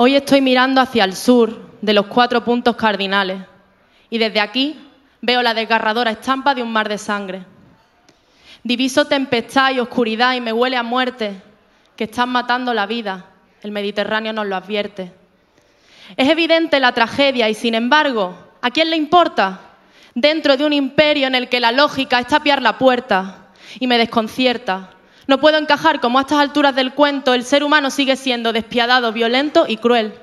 Hoy estoy mirando hacia el sur de los cuatro puntos cardinales y desde aquí veo la desgarradora estampa de un mar de sangre. Diviso tempestad y oscuridad y me huele a muerte, que están matando la vida. El Mediterráneo nos lo advierte. Es evidente la tragedia y sin embargo, ¿a quién le importa? Dentro de un imperio en el que la lógica es tapiar la puerta y me desconcierta no puedo encajar cómo a estas alturas del cuento el ser humano sigue siendo despiadado, violento y cruel.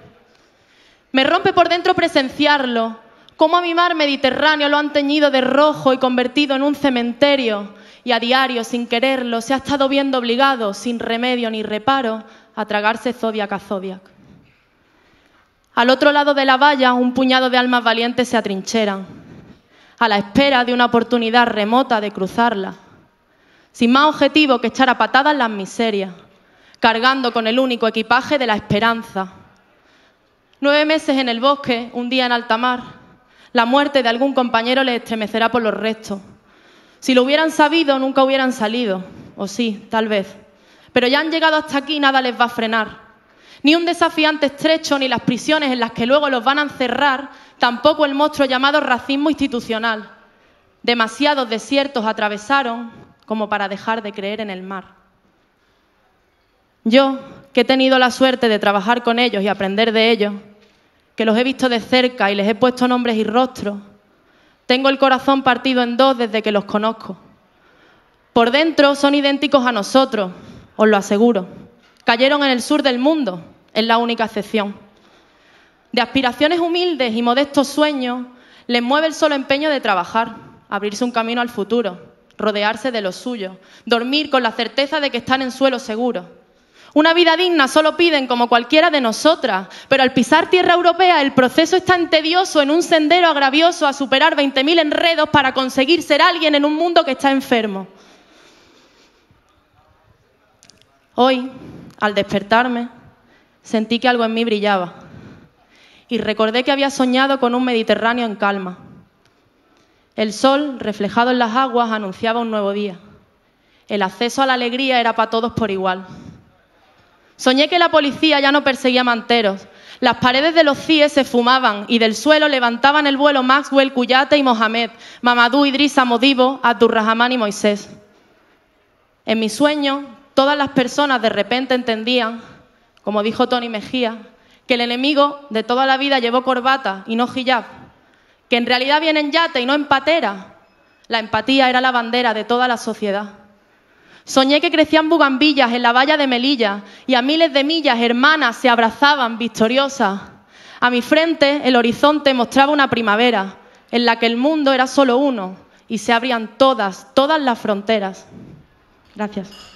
Me rompe por dentro presenciarlo, cómo a mi mar Mediterráneo lo han teñido de rojo y convertido en un cementerio, y a diario, sin quererlo, se ha estado viendo obligado, sin remedio ni reparo, a tragarse Zodiac a Zodiac. Al otro lado de la valla, un puñado de almas valientes se atrincheran, a la espera de una oportunidad remota de cruzarla sin más objetivo que echar a patadas las miserias, cargando con el único equipaje de la esperanza. Nueve meses en el bosque, un día en alta mar, la muerte de algún compañero les estremecerá por los restos. Si lo hubieran sabido, nunca hubieran salido, o sí, tal vez. Pero ya han llegado hasta aquí y nada les va a frenar. Ni un desafiante estrecho, ni las prisiones en las que luego los van a encerrar, tampoco el monstruo llamado racismo institucional. Demasiados desiertos atravesaron, como para dejar de creer en el mar. Yo, que he tenido la suerte de trabajar con ellos y aprender de ellos, que los he visto de cerca y les he puesto nombres y rostros, tengo el corazón partido en dos desde que los conozco. Por dentro son idénticos a nosotros, os lo aseguro. Cayeron en el sur del mundo, es la única excepción. De aspiraciones humildes y modestos sueños, les mueve el solo empeño de trabajar, abrirse un camino al futuro, rodearse de los suyos, dormir con la certeza de que están en suelo seguro. Una vida digna solo piden como cualquiera de nosotras, pero al pisar tierra europea el proceso está tan tedioso en un sendero agravioso a superar 20.000 enredos para conseguir ser alguien en un mundo que está enfermo. Hoy, al despertarme, sentí que algo en mí brillaba y recordé que había soñado con un Mediterráneo en calma el sol, reflejado en las aguas, anunciaba un nuevo día. El acceso a la alegría era para todos por igual. Soñé que la policía ya no perseguía manteros. Las paredes de los CIE se fumaban y del suelo levantaban el vuelo Maxwell, Cuyate y Mohamed, Mamadou, Idrisa, Modibo, Abdurrahman y Moisés. En mi sueño, todas las personas de repente entendían, como dijo Tony Mejía, que el enemigo de toda la vida llevó corbata y no hijab, en realidad vienen yate y no en La empatía era la bandera de toda la sociedad. Soñé que crecían bugambillas en la valla de Melilla y a miles de millas hermanas se abrazaban victoriosas. A mi frente el horizonte mostraba una primavera en la que el mundo era solo uno y se abrían todas, todas las fronteras. Gracias.